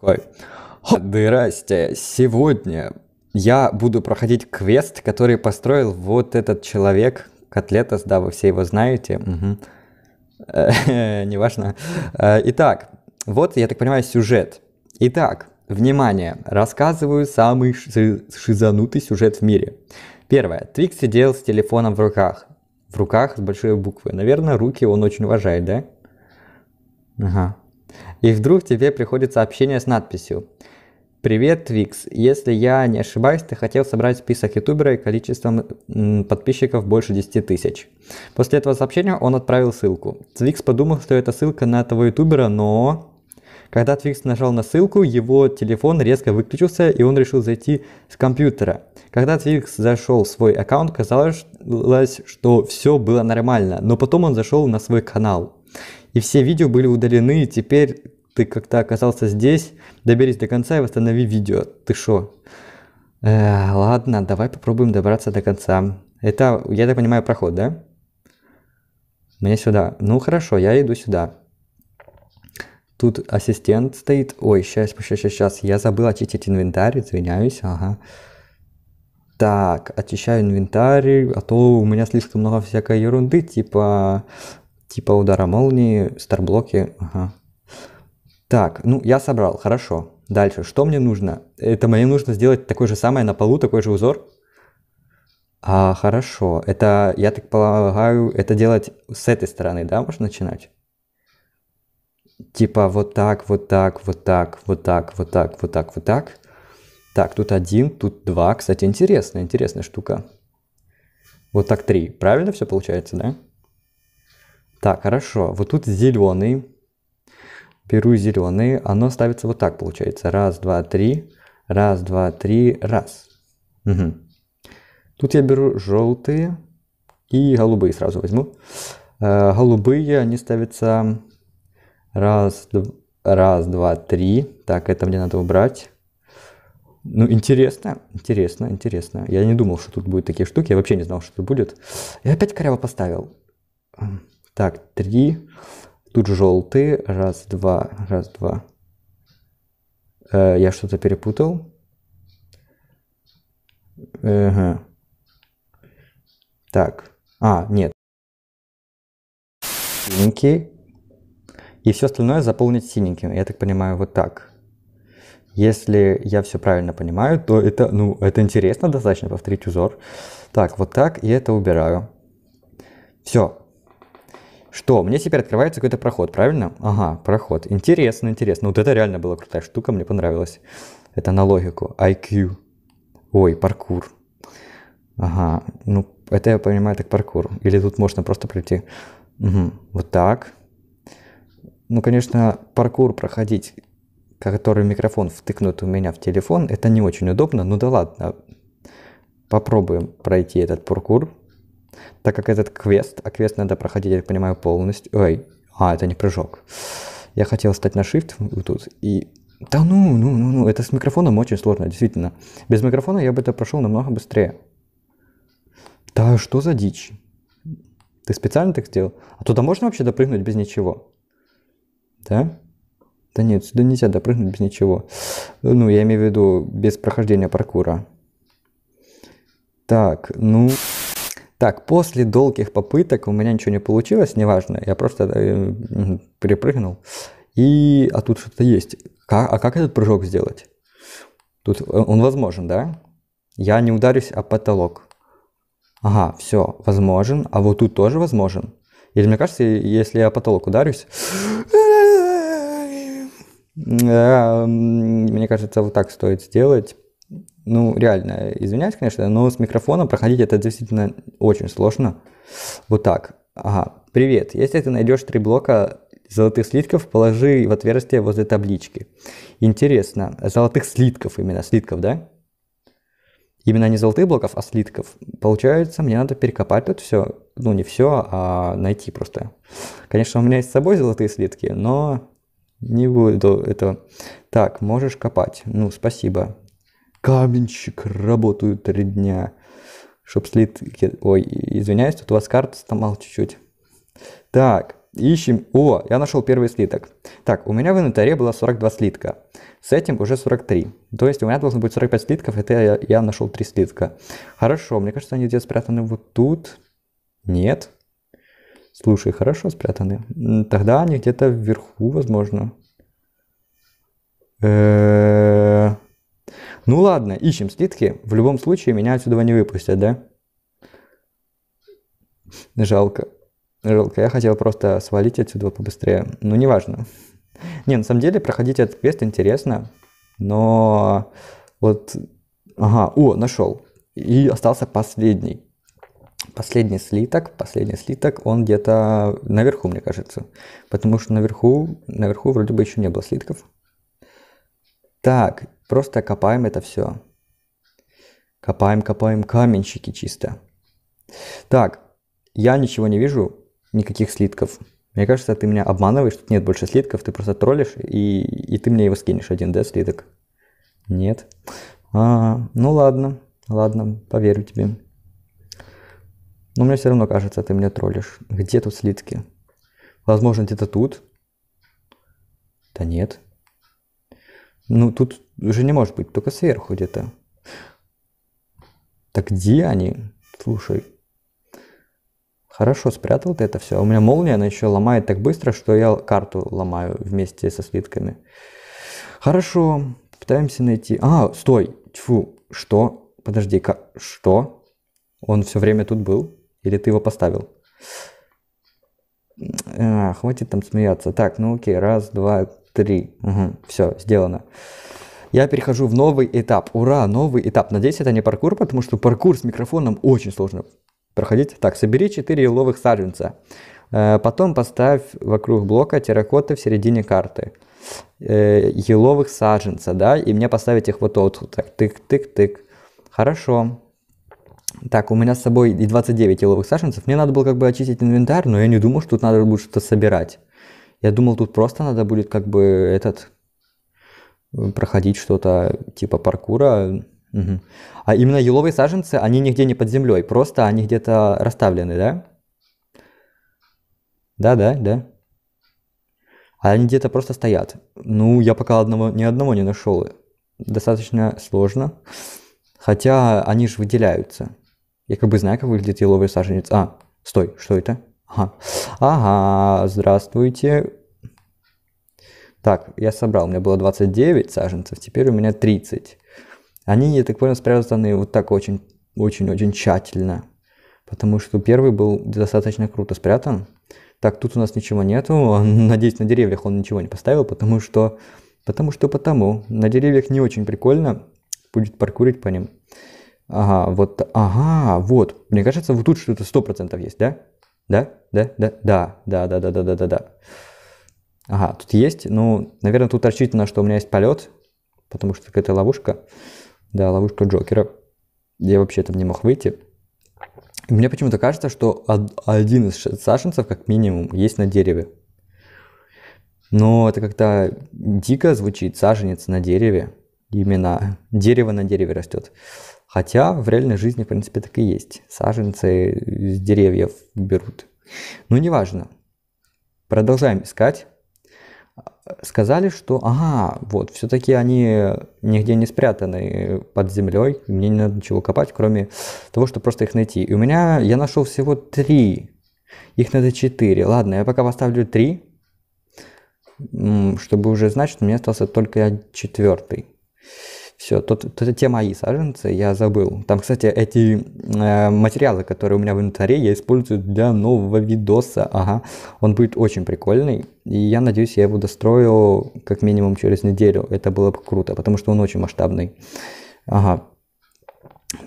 Ой. Здрасте, сегодня я буду проходить квест, который построил вот этот человек, Котлетас, да, вы все его знаете. Угу. Неважно. Э, итак, вот, я так понимаю, сюжет. Итак, внимание, рассказываю самый шизанутый сюжет в мире. Первое. Твик сидел с телефоном в руках. В руках с большой буквы. Наверное, руки он очень уважает, да? Ага. И вдруг тебе приходит сообщение с надписью. Привет, Твикс. Если я не ошибаюсь, ты хотел собрать список ютубера и количеством подписчиков больше 10 тысяч. После этого сообщения он отправил ссылку. Твикс подумал, что это ссылка на того ютубера, но... Когда Твикс нажал на ссылку, его телефон резко выключился, и он решил зайти с компьютера. Когда Твикс зашел в свой аккаунт, казалось, что все было нормально, но потом он зашел на свой канал. И все видео были удалены, и теперь ты как-то оказался здесь, доберись до конца и восстанови видео. Ты шо? Э, ладно, давай попробуем добраться до конца. Это, я так понимаю, проход, да? Мне сюда. Ну хорошо, я иду сюда. Тут ассистент стоит. Ой, сейчас, сейчас, сейчас. Я забыл очистить инвентарь, извиняюсь. Ага. Так, очищаю инвентарь, а то у меня слишком много всякой ерунды, типа Типа удара молнии, старблоки, ага. Так, ну я собрал, хорошо. Дальше, что мне нужно? Это мне нужно сделать такое же самое на полу, такой же узор? А, хорошо, это, я так полагаю, это делать с этой стороны, да, можно начинать? Типа вот так, вот так, вот так, вот так, вот так, вот так, вот так. Так, тут один, тут два. Кстати, интересная, интересная штука. Вот так три. Правильно все получается, да? Так, хорошо. Вот тут зеленый. Беру зеленый. Оно ставится вот так, получается. Раз, два, три. Раз, два, три. Раз. Угу. Тут я беру желтые и голубые сразу возьму. Э, голубые, они ставятся раз, дв... раз, два, три. Так, это мне надо убрать. Ну, интересно, интересно, интересно. Я не думал, что тут будут такие штуки. Я вообще не знал, что тут будет. Я опять коряво поставил. Так, три. Тут желтые. Раз, два, раз, два. Э, я что-то перепутал. Ага. Так. А, нет. Синенький. И все остальное заполнить синеньким. Я так понимаю, вот так. Если я все правильно понимаю, то это, ну, это интересно достаточно повторить узор. Так, вот так, и это убираю. Все, что? Мне теперь открывается какой-то проход, правильно? Ага, проход. Интересно, интересно. Ну, вот это реально была крутая штука, мне понравилось. Это на логику. IQ. Ой, паркур. Ага, ну это я понимаю, так паркур. Или тут можно просто пройти. Угу. Вот так. Ну, конечно, паркур проходить, который микрофон втыкнут у меня в телефон, это не очень удобно. Ну да ладно. Попробуем пройти этот паркур. Так как этот квест, а квест надо проходить, я понимаю, полностью... Ой, а, это не прыжок. Я хотел стать на shift вот тут, и... Да ну, ну, ну, ну, это с микрофоном очень сложно, действительно. Без микрофона я бы это прошел намного быстрее. Да что за дичь? Ты специально так сделал? А туда можно вообще допрыгнуть без ничего? Да? Да нет, сюда нельзя допрыгнуть без ничего. Ну, я имею в виду без прохождения паркура. Так, ну... Так, после долгих попыток у меня ничего не получилось, неважно, я просто э, перепрыгнул. И, а тут что-то есть. Как, а как этот прыжок сделать? Тут э, он возможен, да? Я не ударюсь о потолок. Ага, все, возможен. А вот тут тоже возможен. Или мне кажется, если я потолок ударюсь... Э, мне кажется, вот так стоит сделать ну, реально, извиняюсь, конечно, но с микрофона проходить это действительно очень сложно. Вот так. Ага. Привет. Если ты найдешь три блока золотых слитков, положи в отверстие возле таблички. Интересно. Золотых слитков именно. Слитков, да? Именно не золотых блоков, а слитков. Получается, мне надо перекопать тут все. Ну, не все, а найти просто. Конечно, у меня есть с собой золотые слитки, но не буду этого. Так, можешь копать. Ну, спасибо каменщик, работаю три дня. Чтоб слит... Ой, извиняюсь, тут у вас карта сломал чуть-чуть. Так, ищем... О, я нашел первый слиток. Так, у меня в инвентаре было 42 слитка. С этим уже 43. То есть у меня должно быть 45 слитков, это я, я нашел 3 слитка. Хорошо, мне кажется, они где-то спрятаны вот тут. Нет. Слушай, хорошо спрятаны. Тогда они где-то вверху, возможно. Эээ... Ну ладно, ищем слитки. В любом случае меня отсюда не выпустят, да? Жалко. Жалко. Я хотел просто свалить отсюда побыстрее. Ну, неважно. Не, на самом деле, проходить этот квест интересно. Но вот... Ага, о, нашел. И остался последний. Последний слиток, последний слиток, он где-то наверху, мне кажется. Потому что наверху, наверху вроде бы еще не было слитков. Так, Просто копаем это все. Копаем, копаем каменщики чисто. Так, я ничего не вижу, никаких слитков. Мне кажется, ты меня обманываешь, тут нет больше слитков, ты просто троллишь, и, и ты мне его скинешь, один, да, слиток? Нет. А, ну ладно, ладно, поверю тебе. Но мне все равно кажется, ты меня троллишь. Где тут слитки? Возможно, где-то тут? Да нет. Ну, тут уже не может быть, только сверху где-то. Так где они? Слушай. Хорошо, спрятал ты это все. У меня молния, она еще ломает так быстро, что я карту ломаю вместе со слитками. Хорошо, пытаемся найти... А, стой, тьфу, что? Подожди-ка, что? Он все время тут был? Или ты его поставил? А, хватит там смеяться. Так, ну окей, раз, два, три. Угу. Все, сделано. Я перехожу в новый этап. Ура, новый этап. Надеюсь, это не паркур, потому что паркур с микрофоном очень сложно проходить. Так, собери 4 еловых саженца. Э, потом поставь вокруг блока терракоты в середине карты. Э, еловых саженца, да, и мне поставить их вот тут. Вот, так, тык-тык-тык. Хорошо. Так, у меня с собой и 29 еловых саженцев. Мне надо было как бы очистить инвентарь, но я не думал, что тут надо будет что-то собирать. Я думал, тут просто надо будет как бы этот э, проходить что-то типа паркура. Угу. А именно еловые саженцы, они нигде не под землей, просто они где-то расставлены, да? Да, да, да. А они где-то просто стоят. Ну, я пока одного, ни одного не нашел. Достаточно сложно. Хотя они же выделяются. Я как бы знаю, как выглядит еловый саженец. А, стой, что это? Ага. ага, здравствуйте. Так, я собрал, у меня было 29 саженцев, теперь у меня 30. Они, я так понял, спрятаны вот так очень-очень-очень тщательно. Потому что первый был достаточно круто спрятан. Так, тут у нас ничего нету. Надеюсь, на деревьях он ничего не поставил, потому что... Потому что потому. На деревьях не очень прикольно. Будет паркурить по ним. Ага, вот... Ага, вот. Мне кажется, вот тут что-то 100% есть, да? Да? Да? Да? Да, да, да, да, да, да, да, да. Ага, тут есть. Ну, наверное, тут рассчитано, что у меня есть полет, потому что какая-то ловушка. Да, ловушка Джокера. Я вообще там не мог выйти. И мне почему-то кажется, что один из сашенцев, как минимум, есть на дереве. Но это как-то дико звучит, саженец на дереве. Именно дерево на дереве растет. Хотя в реальной жизни, в принципе, так и есть. Саженцы с деревьев берут. Но ну, неважно. Продолжаем искать. Сказали, что ага, вот, все-таки они нигде не спрятаны под землей, мне не надо ничего копать, кроме того, что просто их найти. И у меня, я нашел всего три, их надо четыре. Ладно, я пока поставлю три, чтобы уже знать, что у меня остался только четвертый. Все, тут, тут те мои саженцы, я забыл. Там, кстати, эти э, материалы, которые у меня в инвентаре, я использую для нового видоса. Ага, он будет очень прикольный. И я надеюсь, я его дострою как минимум через неделю. Это было бы круто, потому что он очень масштабный. Ага.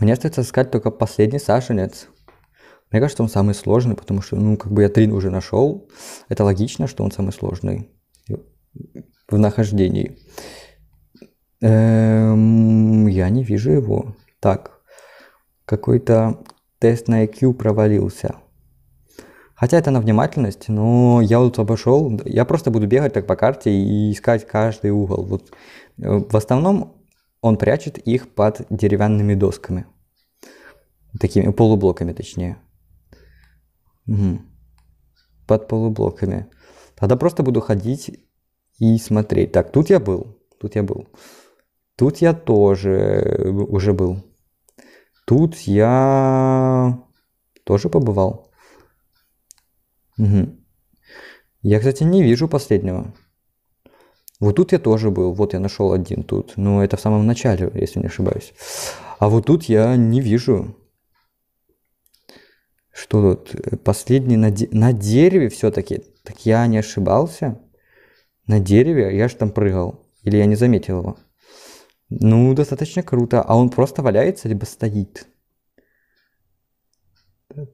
Мне остается искать только последний саженец. Мне кажется, он самый сложный, потому что, ну, как бы я три уже нашел. Это логично, что он самый сложный в нахождении. Эм, я не вижу его. Так, какой-то тест на IQ провалился. Хотя это на внимательность, но я вот обошел, я просто буду бегать так по карте и искать каждый угол. Вот. Э, в основном он прячет их под деревянными досками. Такими полублоками, точнее. Угу. Под полублоками. Тогда просто буду ходить и смотреть. Так, тут я был, тут я был. Тут я тоже э, уже был. Тут я тоже побывал. Угу. Я, кстати, не вижу последнего. Вот тут я тоже был, вот я нашел один тут. Но ну, это в самом начале, если не ошибаюсь. А вот тут я не вижу. Что тут? Последний на, де... на дереве все-таки. Так я не ошибался. На дереве я же там прыгал. Или я не заметил его. Ну, достаточно круто. А он просто валяется, либо стоит?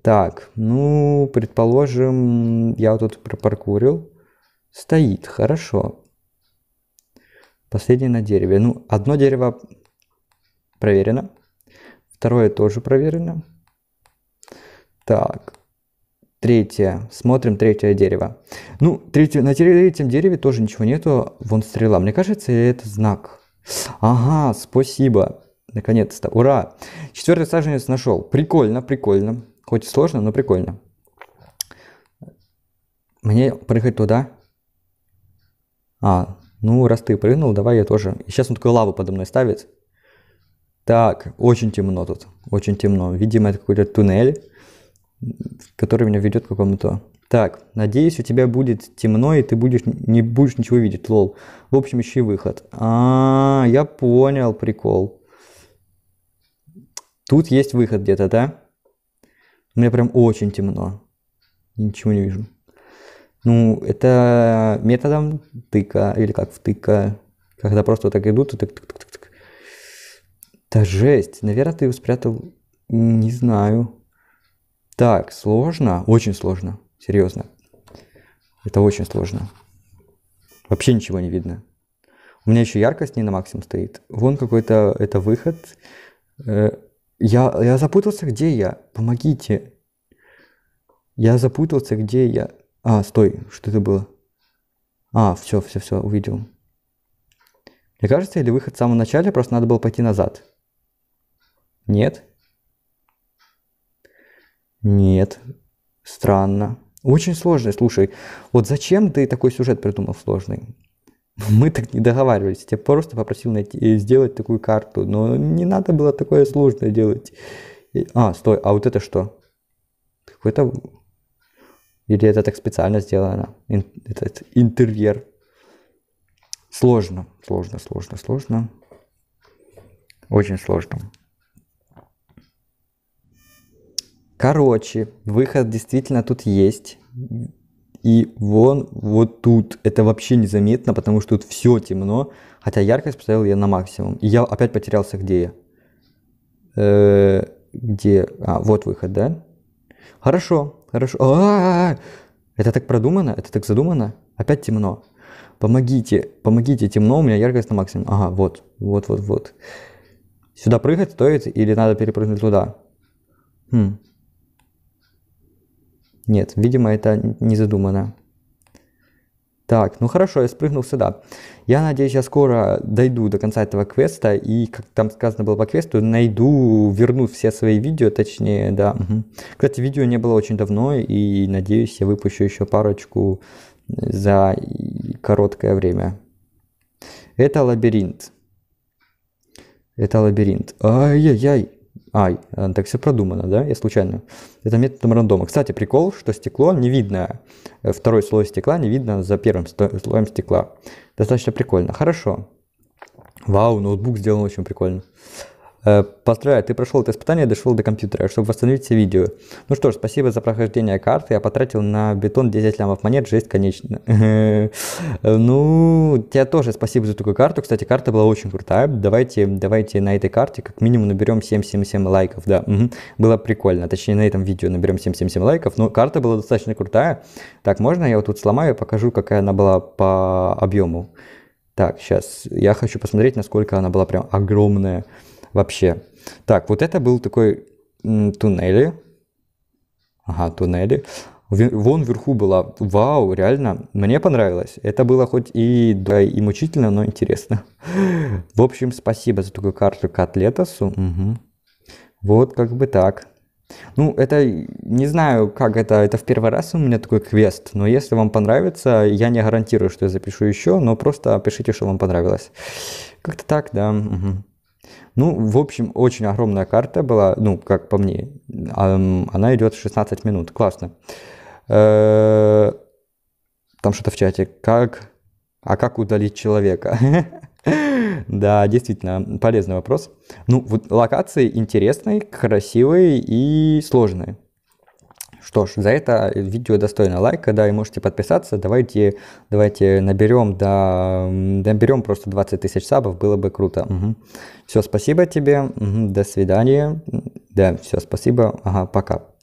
Так, ну, предположим, я вот тут пропаркурил. Стоит, хорошо. Последнее на дереве. Ну, одно дерево проверено. Второе тоже проверено. Так, третье. Смотрим третье дерево. Ну, третье, на третьем дереве тоже ничего нету. Вон стрела. Мне кажется, это знак. Ага, спасибо. Наконец-то. Ура! Четвертый саженец нашел. Прикольно, прикольно. Хоть и сложно, но прикольно. Мне прыгать туда? А, ну раз ты прыгнул, давай я тоже. сейчас он такой лаву подо мной ставит. Так, очень темно тут. Очень темно. Видимо, это какой-то туннель который меня ведет к какому-то. Так, надеюсь, у тебя будет темно, и ты будешь, не будешь ничего видеть, лол. В общем, ищи выход. А, -а, -а я понял прикол. Тут есть выход где-то, да? У меня прям очень темно. Ничего не вижу. Ну, это методом тыка, или как втыка. Когда просто вот так идут, и так, так, так, так. Да жесть. Наверное, ты его спрятал, не знаю. Так, сложно, очень сложно, серьезно. Это очень сложно. Вообще ничего не видно. У меня еще яркость не на максимум стоит. Вон какой-то это выход. Э, я, я запутался, где я? Помогите. Я запутался, где я? А, стой, что это было? А, все, все, все, увидел. Мне кажется, или выход в самом начале, просто надо было пойти назад. Нет? Нет. Странно. Очень сложный, слушай. Вот зачем ты такой сюжет придумал сложный? Мы так не договаривались. Я просто попросил найти, э, сделать такую карту. Но не надо было такое сложное делать. А, стой, а вот это что? Какой-то... Или это так специально сделано? Ин... Этот интерьер. Сложно, сложно, сложно, сложно. Очень сложно. Короче, выход действительно тут есть. И вон вот тут это вообще незаметно, потому что тут все темно, хотя яркость поставил я на максимум. И я опять потерялся, где я. Э, где? А, вот выход, да? Хорошо, хорошо. А, а, а! Это так продумано? Это так задумано? Опять темно. Помогите, помогите, темно, у меня яркость на максимум. Ага, вот, вот, вот, вот. Сюда прыгать стоит или надо перепрыгнуть туда? Хм, нет, видимо, это не задумано. Так, ну хорошо, я спрыгнул сюда. Я надеюсь, я скоро дойду до конца этого квеста, и, как там сказано было по квесту, найду, верну все свои видео, точнее, да. Угу. Кстати, видео не было очень давно, и, надеюсь, я выпущу еще парочку э, за короткое время. Это лабиринт. Это лабиринт. Ай-яй-яй. А, э, так все продумано, да? Я случайно. Это методом рандома. Кстати, прикол, что стекло не видно, э, второй слой стекла не видно за первым слоем стекла. Достаточно прикольно. Хорошо. Вау, ноутбук сделан очень прикольно. Э, Поздравляю, ты прошел это испытание и дошел до компьютера, чтобы восстановить все видео. Ну что ж, спасибо за прохождение карты. Я потратил на бетон 10 лямов монет, жесть, конечно. Ну, тебе тоже спасибо за такую карту. Кстати, карта была очень крутая. Давайте, давайте на этой карте как минимум наберем 777 лайков, да. Было прикольно. А точнее, на этом видео наберем 777 лайков. Но карта была достаточно крутая. Так, можно я вот тут сломаю и покажу, какая она была по объему? Так, сейчас. Я хочу посмотреть, насколько она была прям огромная вообще. Так, вот это был такой туннели. Ага, туннели. Вон вверху было, Вау, реально, мне понравилось. Это было хоть и, да, и мучительно, но интересно. В общем, спасибо за такую карту котлетосу. Угу. Вот как бы так. Ну, это, не знаю, как это, это в первый раз у меня такой квест, но если вам понравится, я не гарантирую, что я запишу еще, но просто пишите, что вам понравилось. Как-то так, да. Угу. Ну, в общем, очень огромная карта была, ну, как по мне. Она идет 16 минут, классно. Э, там что-то в чате. Как... А как удалить человека? Да, действительно, полезный вопрос. Ну, вот локации интересные, красивые и сложные. Что ж, за это видео достойно лайка, да, и можете подписаться. Давайте, давайте наберем, да, наберем просто 20 тысяч сабов, было бы круто. Угу. Все, спасибо тебе, угу, до свидания. Да, все, спасибо, ага, пока.